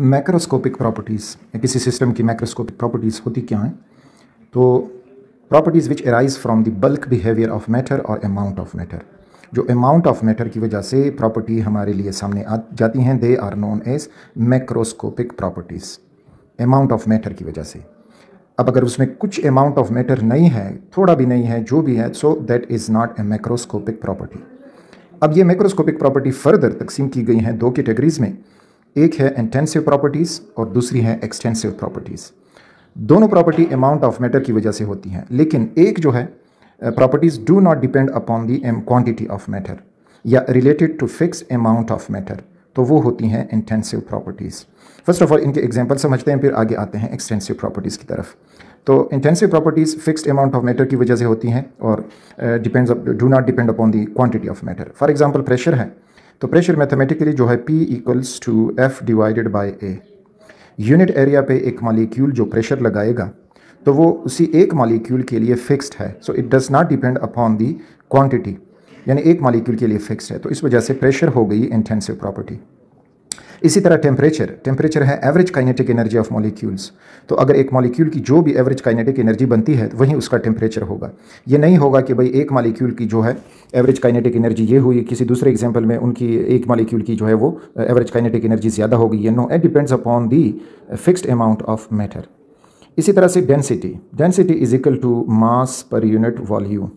macroscopic properties या किसी system की मैक्रोस्कोपिक प्रॉपर्टीज़ होती क्या हैं तो properties which arise from the bulk behaviour of matter और अमाउंट ऑफ मैटर जो अमाउंट ऑफ मैटर की वजह से प्रॉपर्टी हमारे लिए सामने आ जाती हैं they are known as macroscopic properties amount of matter की वजह से अब अगर उसमें कुछ अमाउंट ऑफ मैटर नहीं है थोड़ा भी नहीं है जो भी है so that is not a macroscopic property अब ये मैक्रोस्कोपिक प्रॉपर्टी फर्दर तकसीम की गई हैं दो कैटेगरीज़ में एक है इंटेंसिव प्रॉपर्टीज़ और दूसरी है एक्सटेंसिव प्रॉपर्टीज़ दोनों प्रॉपर्टी अमाउंट ऑफ मैटर की वजह से होती हैं लेकिन एक जो है properties do not depend upon the um quantity of matter या related to fix amount of matter तो वो होती हैं intensive properties first of all इनके एग्जाम्पल समझते हैं फिर आगे आते हैं एक्सटेंसिव प्रॉपर्टीज़ की तरफ तो intensive properties fixed amount of matter की वजह से होती हैं और depends do not depend upon the quantity of matter for example pressure है तो प्रेशर मैथमेटिकली जो है P equals to F divided by A unit area पे एक मालिक्यूल जो प्रेशर लगाएगा तो वो उसी एक मालिक्यूल के लिए फिक्स्ड है so it does not depend upon the quantity यानी एक मालिक्यूल के लिए फिक्स्ड है तो इस वजह से प्रेशर हो गई इंटेंसिव प्रॉपर्टी इसी तरह टेम्परेचर टेम्परेचर है average kinetic energy of molecules तो अगर एक मॉलिक्यूल की जो भी एवरेज काइनेटिक एनर्जी बनती है तो वहीं उसका टेम्परेचर होगा ये नहीं होगा कि भाई एक मॉलिक्यूल की जो है एवरेज काइनेटिक एनर्जी ये हुई किसी दूसरे एग्जाम्पल में उनकी एक मॉलिक्यूल की जो है वो एवरेज काइनेटिक एनर्जी ज़्यादा होगी ये no it depends upon the fixed amount of matter इसी तरह से density density is equal to mass per unit volume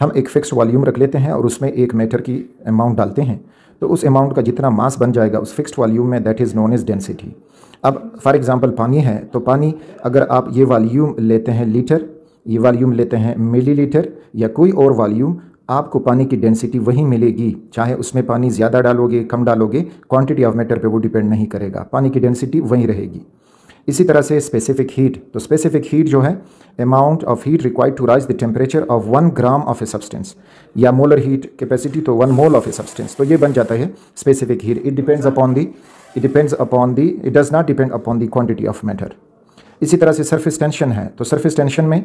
हम एक फिक्स वॉल्यूम रख लेते हैं और उसमें एक मैटर की अमाउंट डालते हैं तो उस अमाउंट का जितना मास बन जाएगा उस फिक्स्ड वॉल्यूम में that is known is density अब फॉर एग्ज़ाम्पल पानी है तो पानी अगर आप ये वॉल्यूम लेते हैं लीटर ये वॉल्यूम लेते हैं मिलीलीटर या कोई और वॉल्यूम आपको पानी की डेंसिटी वही मिलेगी चाहे उसमें पानी ज़्यादा डालोगे कम डालोगे क्वांटिटी ऑफ मैटर पे वो डिपेंड नहीं करेगा पानी की डेंसिटी वहीं रहेगी इसी तरह से स्पेसिफिक हीट तो स्पेसिफिक हीट जो है amount of heat required to rise the temperature of one gram of a substance या मोलर हीट कैपेसिटी तो one mole of a substance तो ये बन जाता है specific heat it depends upon the it depends upon the it does not depend upon the quantity of matter इसी तरह से सर्फिस टेंशन है तो सर्फिस टेंशन में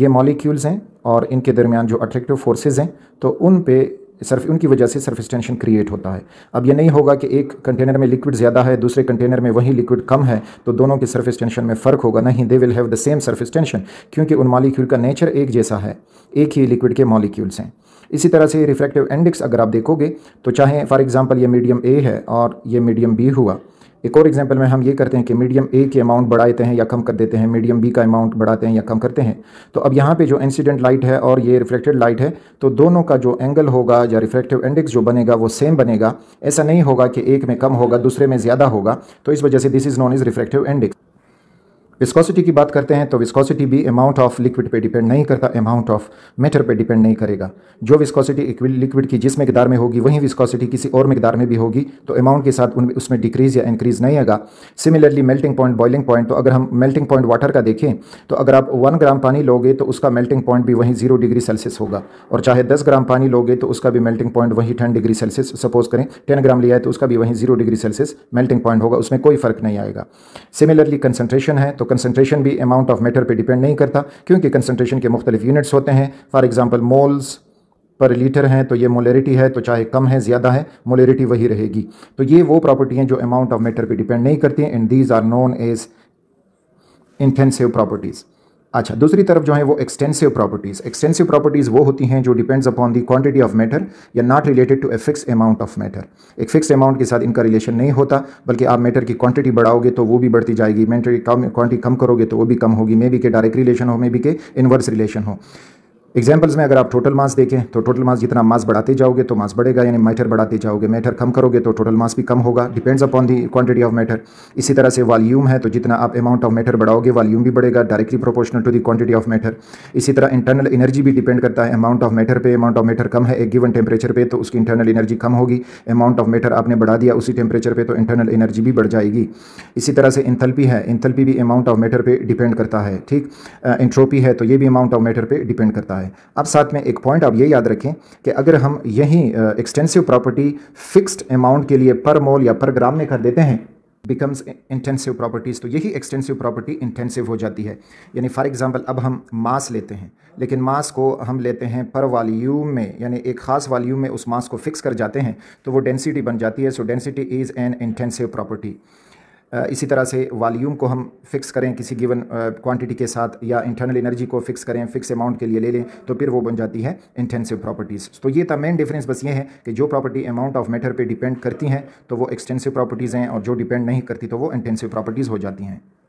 ये मॉलिक्यूल्स हैं और इनके दरमियान जो अट्रैक्टिव फोर्सेज हैं तो उन पे सर्फ उनकी वजह से सरफेस टेंशन क्रिएट होता है अब यह नहीं होगा कि एक कंटेनर में लिक्विड ज़्यादा है दूसरे कंटेनर में वही लिक्विड कम है तो दोनों के सरफेस टेंशन में फ़र्क होगा नहीं they will have the same surface tension क्योंकि उन मालिक्यूल का नेचर एक जैसा है एक ही लिक्विड के मालिक्यूल्स हैं इसी तरह से रिफ्रैक्टिव इंडेक्स अगर आप देखोगे तो चाहे फॉर एग्ज़ाम्पल ये मीडियम ए है और ये मीडियम बी हुआ एक और एग्जाम्पल में हम ये करते हैं कि मीडियम ए के अमाउंट बढ़ा देते हैं या कम कर देते हैं मीडियम बी का अमाउंट बढ़ाते हैं या कम करते हैं तो अब यहाँ पे जो इंसिडेंट लाइट है और ये रिफ्लेक्टेड लाइट है तो दोनों का जो एंगल होगा या रिफ्लेक्टिव इंडेक्स जो बनेगा वो सेम बनेगा ऐसा नहीं होगा कि एक में कम होगा दूसरे में ज़्यादा होगा तो इस वजह से this is known is reflective index viscosity की बात करते हैं तो विस्कोसिटी भी अमाउंट ऑफ लिक्विड पे डिपेंड नहीं करता अमाउंट ऑफ मैटर पे डिपेंड नहीं करेगा जो विस्कोसिटी लिक्विड की जिस मकदार में होगी वहीं विस्कोसिटी किसी और मकदार में भी होगी तो अमाउंट के साथ उन उसमें डिक्रीज या इंक्रीज नहीं आएगा similarly melting point boiling point तो अगर हम मेल्टिंग पॉइंट वाटर का देखें तो अगर आप वन ग्राम पानी लोगे तो उसका मेल्टिंग पॉइंट भी वहीं जीरो डिग्री सेल्सियस होगा और चाहे दस ग्राम पानी लोगे तो उसका भी मेल्टिंग पॉइंट वहीं टेन डिग्री सेल्सियस सपोज करें टेन ग्राम लिया है तो उसका भी वहीं zero degree Celsius melting point होगा उसमें कोई फर्क नहीं आएगा सिमिलरली कंसनट्रेशन है तो कंसनट्रेशन भी अमाउंट ऑफ मैटर पर डिपेंड नहीं करता क्योंकि कंसनट्रेशन के मुख्तलिफ यूनिट्स होते हैं for example moles per litre हैं तो ये मोलेरिटी है तो चाहे कम है ज़्यादा है मोलेरिटी वही रहेगी तो ये वो प्रॉपर्टी हैं जो अमाउंट ऑफ मैटर पर डिपेंड नहीं करती हैं and these are known as intensive properties अच्छा दूसरी तरफ जो है वो एक्सटेंसिव प्रॉपर्टीज़ एक्सटेंसिव प्रॉपर्टीज़ वो होती हैं जो depends upon the quantity of matter या not related to a fix amount of matter एक फिक्स अमाउंट के साथ इनका रिलेशन नहीं होता बल्कि आप मैटर की क्वांटिटी बढ़ाओगे तो वो भी बढ़ती जाएगी मैटर की क्वांटिटी कम करोगे तो वो भी कम होगी मे बी के डायरेक्ट रिलेशन हो मे बी के इनवर्स रिलेशन हो एग्जाम्पल्स में अगर आप टोटल मास देखें तो टोटल मास जितना मास बढ़ाते जाओगे तो मास बढ़ेगा यानी मैटर बढ़ाते जाओगे मैटर कम करोगे तो टोटल मास भी कम होगा depends upon the quantity of matter इसी तरह से वॉल्यूम है तो जितना आप अमाउंट ऑफ मैटर बढ़ाओगे वॉल्यूम भी बढ़ेगा directly proportional to the quantity of matter इसी तरह इंटरनल एनर्जी भी डिपेंड करता है अमाउंट ऑफ मैटर पर अमाउंट ऑफ मैटर कम है एक गिवन टेम्परेचर पर तो उसकी इंटरनल एनर्जी कम होगी अमाउंट ऑफ मैटर आपने बढ़ा दिया उसी टेम्परेचर पर तो इंटरनल एनर्जी भी बढ़ जाएगी इसी तरह से इंथल्पी है इंथल्पी भी अमाउंट ऑफ मैटर पर डिपेंड करता है ठीक इंट्रोपी uh, है तो ये भी अमाउंट ऑफ मैटर पर डिपेंड करता है है अब साथ में एक पॉइंट आप ये याद रखें कि अगर हम यही एक्सटेंसिव प्रॉपर्टी फिक्स्ड अमाउंट के लिए पर मोल या पर ग्राम में कर देते हैं बिकम्स इंटेंसिव प्रॉपर्टीज़ तो यही एक्सटेंसिव प्रॉपर्टी इंटेंसिव हो जाती है यानी फॉर एग्जांपल अब हम मास लेते हैं लेकिन मास को हम लेते हैं पर वॉल्यूम में यानी एक ख़ास वॉल्यूम में उस मास को फिक्स कर जाते हैं तो वो डेंसिटी बन जाती है so density is an intensive property इसी तरह से वॉल्यूम को हम फिक्स करें किसी गिवन क्वांटिटी के साथ या इंटरनल एनर्जी को फिक्स करें फिक्स अमाउंट के लिए ले लें तो फिर वो बन जाती है इंटेंसिव प्रॉपर्टीज़ तो ये था मेन डिफरेंस बस ये है कि जो प्रॉपर्टी अमाउंट ऑफ मैटर पर डिपेंड करती हैं तो वो एक्सटेंसिव प्रॉपर्टीज़ हैं और जो डिपेंड नहीं करती तो वो इंटेंसिव प्रॉपर्टीज़ हो जाती हैं